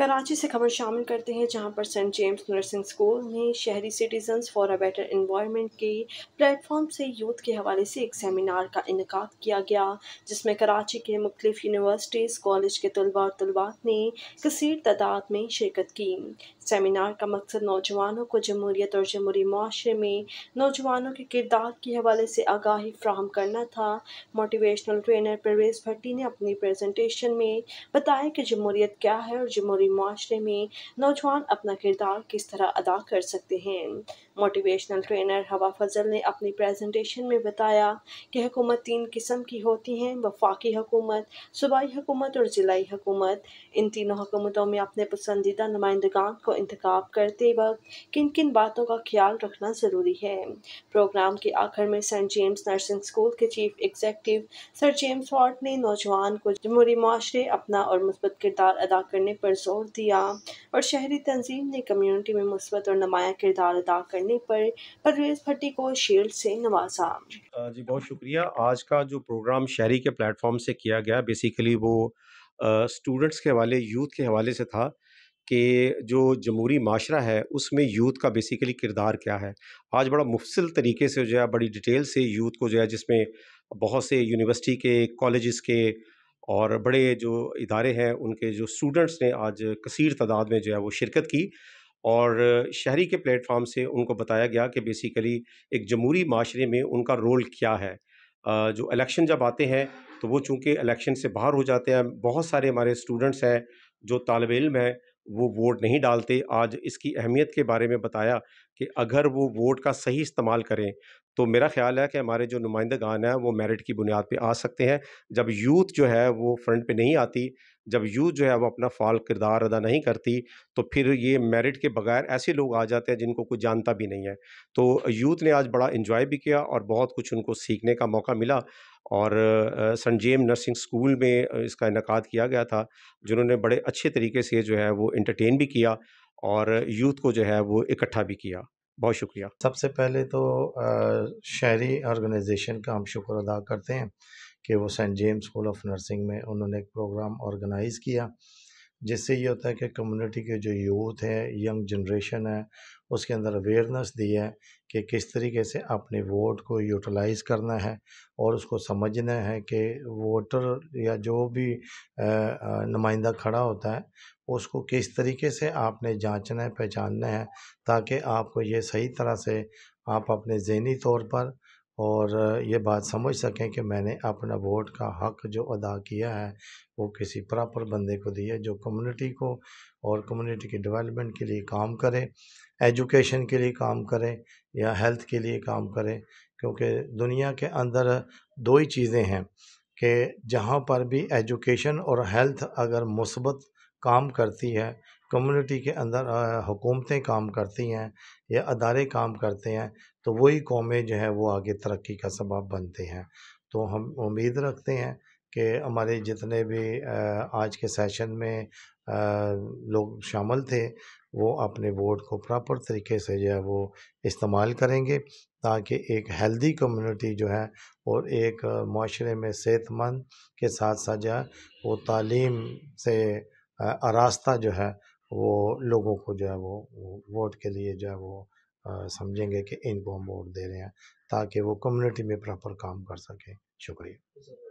कराची से खबर शामिल करते हैं जहां पर सेंट जेम्स नर्सिंग स्कूल ने शहरी citizens for a better environment के प्लेटफॉर्म से यूथ के हवाले से एक सेमिनार का इनका किया गया जिसमें कराची के मुख्तलिफ यूनिवर्सिटीज़ कॉलेज के तलबा और तलबात ने कसर तादाद में शिरकत की सेमिनार का मकसद नौजवानों को जमहूरियत और जमहूरी माशरे में नौजवानों के किरदार के हवाले से आगाही फ्राहम करना था मोटिवेशनल ट्रेनर परवेज भट्टी ने अपनी प्रेजेंटेशन में बताया कि जमहूरियत क्या है और जमहूरी माशरे में नौजवान अपना किरदार किस तरह अदा कर सकते हैं मोटिवेशनल ट्रेनर हवा फजल ने अपनी प्रेजेंटेशन में बताया कि हुकूमत तीन किस्म की होती हैं वफाकी हुकूमत सूबाई हुकूमत और ज़िलाई हुकूमत इन तीनों हुकूमतों में अपने पसंदीदा नुमाइंदगान को इंतखब करते वक्त किन किन बातों का ख्याल रखना ज़रूरी है प्रोग्राम के आखिर में सेंट जेम्स नर्सिंग स्कूल के chief executive sir James Wart ने नौजवान को जमहूरी माशरे अपना और मुस्बत किरदार अदा करने पर जोर जोर दिया और शहरी तंजीम ने कम्युनिटी में मुस्बत और नमाया किरदार अदा करने पर परवेज़ भट्टी को शील्ड से नवाजा जी बहुत शुक्रिया आज का जो प्रोग्राम शहरी के प्लेटफॉर्म से किया गया बेसिकली वो स्टूडेंट्स के हवाले यूथ के हवाले से था कि जो जमहूरी माशरा है उसमें यूथ का बेसिकली किरदार क्या है आज बड़ा मुफसिल तरीके से जो है बड़ी डिटेल से यूथ को जो है जिसमें बहुत से यूनिवर्सिटी के कॉलेज़ के और बड़े जो इदारे हैं उनके जो स्टूडेंट्स ने आज कसर तादाद में जो है वो शिरकत की और शहरी के प्लेटफॉर्म से उनको बताया गया कि बेसिकली एक जमहूरी माशरे में उनका रोल क्या है जो इलेक्शन जब आते हैं तो वो चूँकि इलेक्शन से बाहर हो जाते हैं बहुत सारे हमारे स्टूडेंट्स हैं जो तालब इम हैं वो वोट नहीं डालते आज इसकी अहमियत के बारे में बताया कि अगर वो वोट का सही इस्तेमाल करें तो मेरा ख्याल है कि हमारे जो नुमाइंदगान हैं वो मेरिट की बुनियाद पे आ सकते हैं जब यूथ जो है वो फ्रंट पे नहीं आती जब यूथ जो है वो अपना फाल किरदार अदा नहीं करती तो फिर ये मेरिट के बगैर ऐसे लोग आ जाते हैं जिनको कुछ जानता भी नहीं है तो यूथ ने आज बड़ा इन्जॉय भी किया और बहुत कुछ उनको सीखने का मौका मिला और सेंट जेम नर्सिंग स्कूल में इसका इनका किया गया था जिन्होंने बड़े अच्छे तरीके से जो है वो इंटरटेन भी किया और यूथ को जो है वो इकट्ठा भी किया बहुत शुक्रिया सबसे पहले तो शहरी ऑर्गेनाइजेशन का हम शुक्र अदा करते हैं कि वो saint James school of nursing में उन्होंने एक प्रोग्राम ऑर्गेनाइज़ किया जिससे ये होता है कि कम्युनिटी के जो यूथ हैं यंग जनरेशन है उसके अंदर अवेयरनेस दी है कि किस तरीके से अपने वोट को यूटिलाइज़ करना है और उसको समझना है कि वोटर या जो भी नुमाइंदा खड़ा होता है उसको किस तरीके से आपने जांचना है पहचानना है ताकि आपको ये सही तरह से आप अपने जहनी तौर पर और ये बात समझ सकें कि मैंने अपना वोट का हक़ जो अदा किया है वो किसी प्रॉपर बंदे को दिया जो कम्युनिटी को और कम्युनिटी की डेवलपमेंट के लिए काम करे एजुकेशन के लिए काम करे या हेल्थ के लिए काम करे क्योंकि दुनिया के अंदर दो ही चीज़ें हैं कि जहाँ पर भी एजुकेशन और हेल्थ अगर मुसबत काम करती है कम्युनिटी के अंदर हुकूमतें काम करती हैं या अदारे काम करते हैं तो वही कौमें जो है वो आगे तरक्की का सबब बनते हैं तो हम उम्मीद रखते हैं कि हमारे जितने भी आज के सेशन में लोग शामिल थे वो अपने वोट को प्रॉपर तरीके से जो है वो इस्तेमाल करेंगे ताकि एक हेल्दी कम्युनिटी जो है और एक माशरे में सेहतमंद के साथ साथ जो है वो तालीम से रास्ता जो है वो लोगों को जो है वो वोट के लिए जो है वो समझेंगे कि इनको हम वोट दे रहे हैं ताकि वो कम्युनिटी में प्रॉपर काम कर सकें शुक्रिया